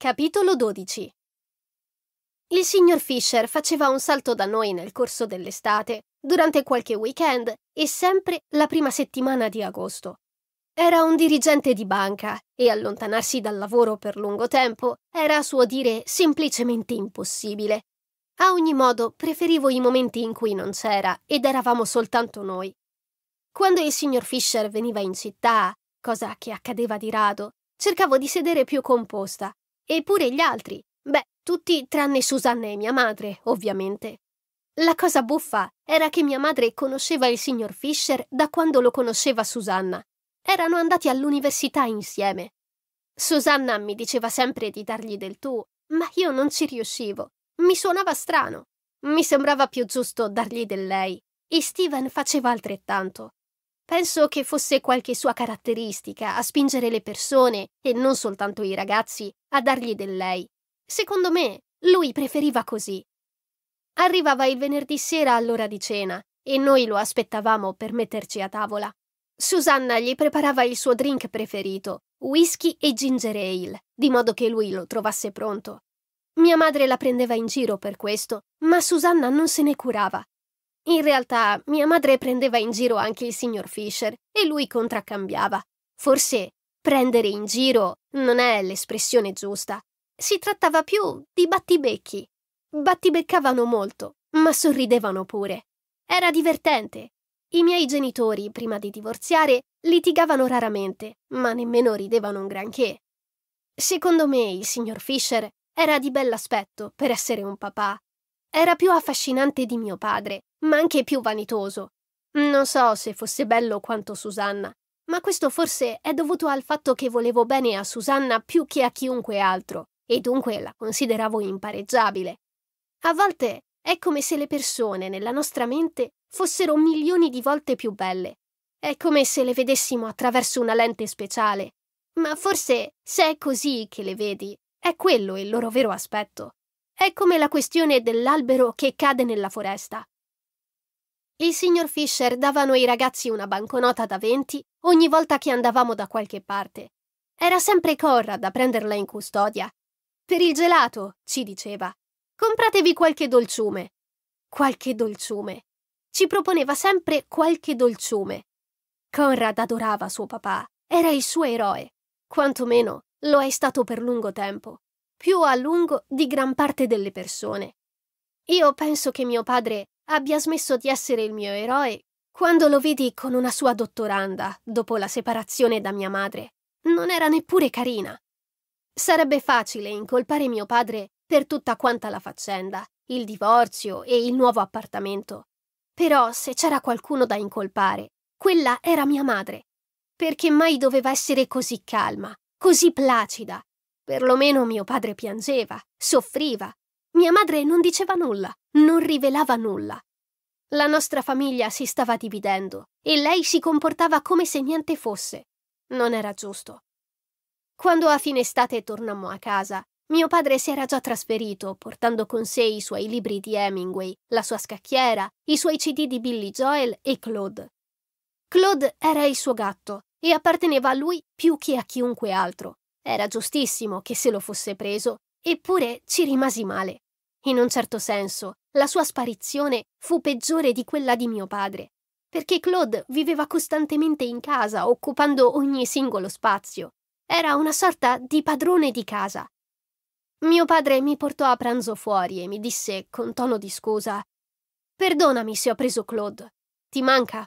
Capitolo 12 Il signor Fisher faceva un salto da noi nel corso dell'estate, durante qualche weekend e sempre la prima settimana di agosto. Era un dirigente di banca e allontanarsi dal lavoro per lungo tempo era a suo dire semplicemente impossibile. A ogni modo, preferivo i momenti in cui non c'era ed eravamo soltanto noi. Quando il signor Fisher veniva in città, cosa che accadeva di rado, cercavo di sedere più composta e pure gli altri. Beh, tutti tranne Susanna e mia madre, ovviamente. La cosa buffa era che mia madre conosceva il signor Fisher da quando lo conosceva Susanna. Erano andati all'università insieme. Susanna mi diceva sempre di dargli del tu, ma io non ci riuscivo. Mi suonava strano. Mi sembrava più giusto dargli del lei. E Steven faceva altrettanto. Penso che fosse qualche sua caratteristica a spingere le persone, e non soltanto i ragazzi, a dargli del lei. Secondo me, lui preferiva così. Arrivava il venerdì sera all'ora di cena e noi lo aspettavamo per metterci a tavola. Susanna gli preparava il suo drink preferito, whisky e ginger ale, di modo che lui lo trovasse pronto. Mia madre la prendeva in giro per questo, ma Susanna non se ne curava in realtà mia madre prendeva in giro anche il signor Fisher e lui contraccambiava. Forse prendere in giro non è l'espressione giusta. Si trattava più di battibecchi. Battibeccavano molto, ma sorridevano pure. Era divertente. I miei genitori, prima di divorziare, litigavano raramente, ma nemmeno ridevano un granché. Secondo me il signor Fisher era di bell'aspetto per essere un papà era più affascinante di mio padre, ma anche più vanitoso. Non so se fosse bello quanto Susanna, ma questo forse è dovuto al fatto che volevo bene a Susanna più che a chiunque altro, e dunque la consideravo impareggiabile. A volte è come se le persone nella nostra mente fossero milioni di volte più belle. È come se le vedessimo attraverso una lente speciale. Ma forse, se è così che le vedi, è quello il loro vero aspetto. È come la questione dell'albero che cade nella foresta. Il signor Fisher dava a noi ragazzi una banconota da 20 ogni volta che andavamo da qualche parte. Era sempre Corrad a prenderla in custodia. Per il gelato, ci diceva, compratevi qualche dolciume. Qualche dolciume. Ci proponeva sempre qualche dolciume. Conrad adorava suo papà, era il suo eroe. Quantomeno lo è stato per lungo tempo più a lungo di gran parte delle persone. Io penso che mio padre abbia smesso di essere il mio eroe quando lo vidi con una sua dottoranda dopo la separazione da mia madre. Non era neppure carina. Sarebbe facile incolpare mio padre per tutta quanta la faccenda, il divorzio e il nuovo appartamento. Però se c'era qualcuno da incolpare, quella era mia madre. Perché mai doveva essere così calma, così placida, Perlomeno mio padre piangeva, soffriva. Mia madre non diceva nulla, non rivelava nulla. La nostra famiglia si stava dividendo e lei si comportava come se niente fosse. Non era giusto. Quando a fine estate tornammo a casa, mio padre si era già trasferito, portando con sé i suoi libri di Hemingway, la sua scacchiera, i suoi CD di Billy Joel e Claude. Claude era il suo gatto e apparteneva a lui più che a chiunque altro. Era giustissimo che se lo fosse preso, eppure ci rimasi male. In un certo senso, la sua sparizione fu peggiore di quella di mio padre, perché Claude viveva costantemente in casa, occupando ogni singolo spazio. Era una sorta di padrone di casa. Mio padre mi portò a pranzo fuori e mi disse, con tono di scusa, Perdonami se ho preso Claude. Ti manca?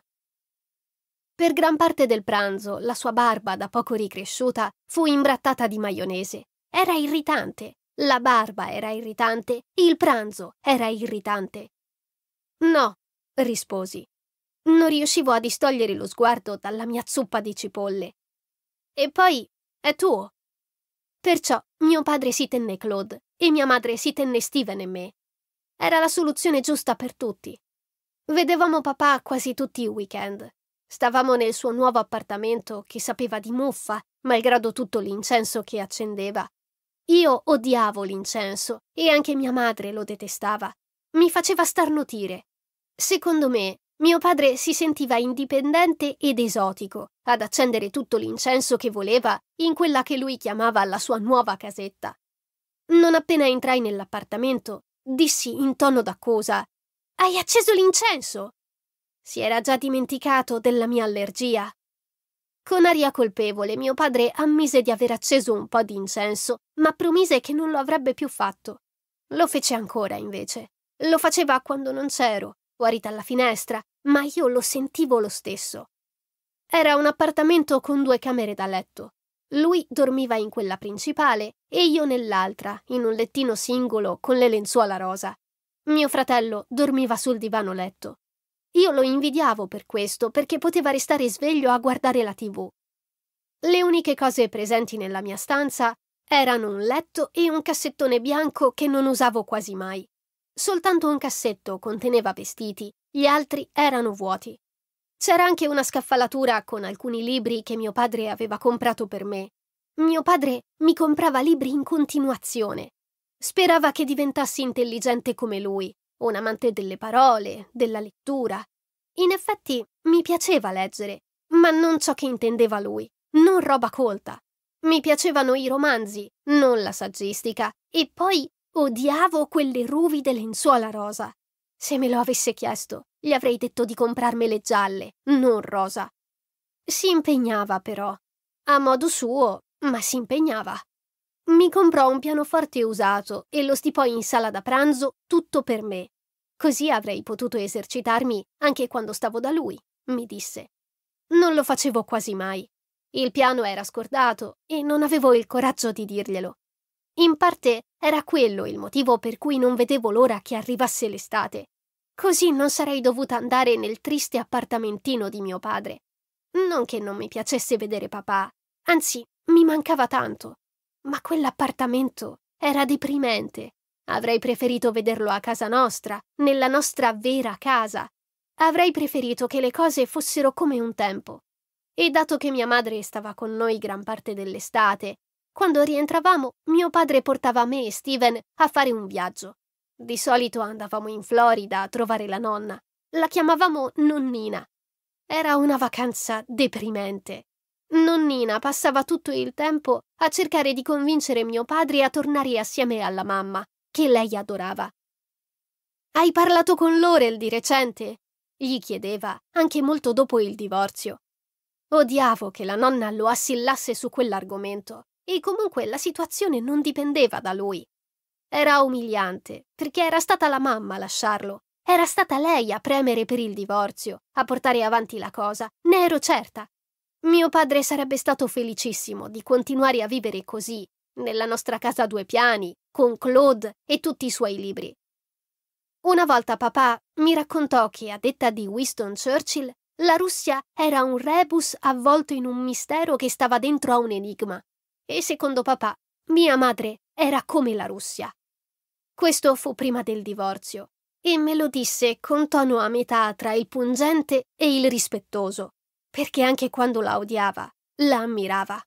Per gran parte del pranzo la sua barba, da poco ricresciuta, fu imbrattata di maionese. Era irritante. La barba era irritante. Il pranzo era irritante. No, risposi. Non riuscivo a distogliere lo sguardo dalla mia zuppa di cipolle. E poi è tuo. Perciò mio padre si tenne Claude e mia madre si tenne Steven e me. Era la soluzione giusta per tutti. Vedevamo papà quasi tutti i weekend Stavamo nel suo nuovo appartamento che sapeva di muffa, malgrado tutto l'incenso che accendeva. Io odiavo l'incenso e anche mia madre lo detestava. Mi faceva starnutire. Secondo me, mio padre si sentiva indipendente ed esotico ad accendere tutto l'incenso che voleva in quella che lui chiamava la sua nuova casetta. Non appena entrai nell'appartamento, dissi in tono d'accusa: Hai acceso l'incenso? Si era già dimenticato della mia allergia. Con aria colpevole mio padre ammise di aver acceso un po' di incenso, ma promise che non lo avrebbe più fatto. Lo fece ancora, invece. Lo faceva quando non c'ero, fuori dalla finestra, ma io lo sentivo lo stesso. Era un appartamento con due camere da letto. Lui dormiva in quella principale e io nell'altra, in un lettino singolo con le lenzuola rosa. Mio fratello dormiva sul divano letto. Io lo invidiavo per questo, perché poteva restare sveglio a guardare la tv. Le uniche cose presenti nella mia stanza erano un letto e un cassettone bianco che non usavo quasi mai. Soltanto un cassetto conteneva vestiti, gli altri erano vuoti. C'era anche una scaffalatura con alcuni libri che mio padre aveva comprato per me. Mio padre mi comprava libri in continuazione. Sperava che diventassi intelligente come lui, un amante delle parole, della lettura. In effetti mi piaceva leggere, ma non ciò che intendeva lui, non roba colta. Mi piacevano i romanzi, non la saggistica, e poi odiavo quelle ruvide lenzuola rosa. Se me lo avesse chiesto, gli avrei detto di comprarmele gialle, non rosa. Si impegnava però. A modo suo, ma si impegnava. Mi comprò un pianoforte usato e lo stipò in sala da pranzo tutto per me, Così avrei potuto esercitarmi anche quando stavo da lui, mi disse. Non lo facevo quasi mai. Il piano era scordato e non avevo il coraggio di dirglielo. In parte era quello il motivo per cui non vedevo l'ora che arrivasse l'estate. Così non sarei dovuta andare nel triste appartamentino di mio padre. Non che non mi piacesse vedere papà, anzi mi mancava tanto. Ma quell'appartamento era deprimente Avrei preferito vederlo a casa nostra, nella nostra vera casa. Avrei preferito che le cose fossero come un tempo. E dato che mia madre stava con noi gran parte dell'estate, quando rientravamo mio padre portava me e Steven a fare un viaggio. Di solito andavamo in Florida a trovare la nonna. La chiamavamo nonnina. Era una vacanza deprimente. Nonnina passava tutto il tempo a cercare di convincere mio padre a tornare assieme alla mamma, che lei adorava. Hai parlato con Laurel di recente? gli chiedeva, anche molto dopo il divorzio. Odiavo che la nonna lo assillasse su quell'argomento, e comunque la situazione non dipendeva da lui. Era umiliante, perché era stata la mamma a lasciarlo, era stata lei a premere per il divorzio, a portare avanti la cosa, ne ero certa. Mio padre sarebbe stato felicissimo di continuare a vivere così, nella nostra casa a due piani, con Claude e tutti i suoi libri. Una volta papà mi raccontò che, a detta di Winston Churchill, la Russia era un rebus avvolto in un mistero che stava dentro a un enigma. E secondo papà, mia madre era come la Russia. Questo fu prima del divorzio e me lo disse con tono a metà tra il pungente e il rispettoso, perché anche quando la odiava, la ammirava.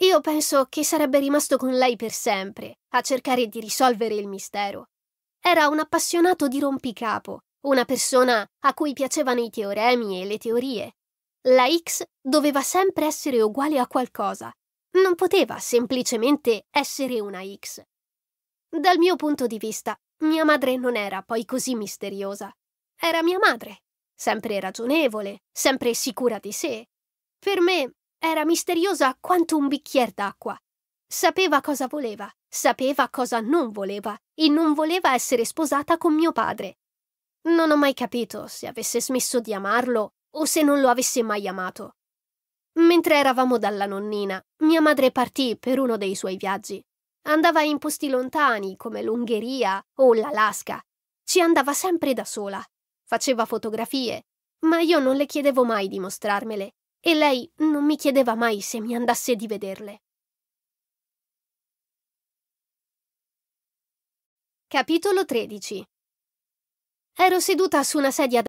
Io penso che sarebbe rimasto con lei per sempre, a cercare di risolvere il mistero. Era un appassionato di rompicapo, una persona a cui piacevano i teoremi e le teorie. La X doveva sempre essere uguale a qualcosa, non poteva semplicemente essere una X. Dal mio punto di vista, mia madre non era poi così misteriosa. Era mia madre, sempre ragionevole, sempre sicura di sé. Per me era misteriosa quanto un bicchier d'acqua. Sapeva cosa voleva, sapeva cosa non voleva e non voleva essere sposata con mio padre. Non ho mai capito se avesse smesso di amarlo o se non lo avesse mai amato. Mentre eravamo dalla nonnina, mia madre partì per uno dei suoi viaggi. Andava in posti lontani come l'Ungheria o l'Alaska. Ci andava sempre da sola. Faceva fotografie, ma io non le chiedevo mai di mostrarmele e lei non mi chiedeva mai se mi andasse di vederle. Capitolo 13 Ero seduta su una sedia da.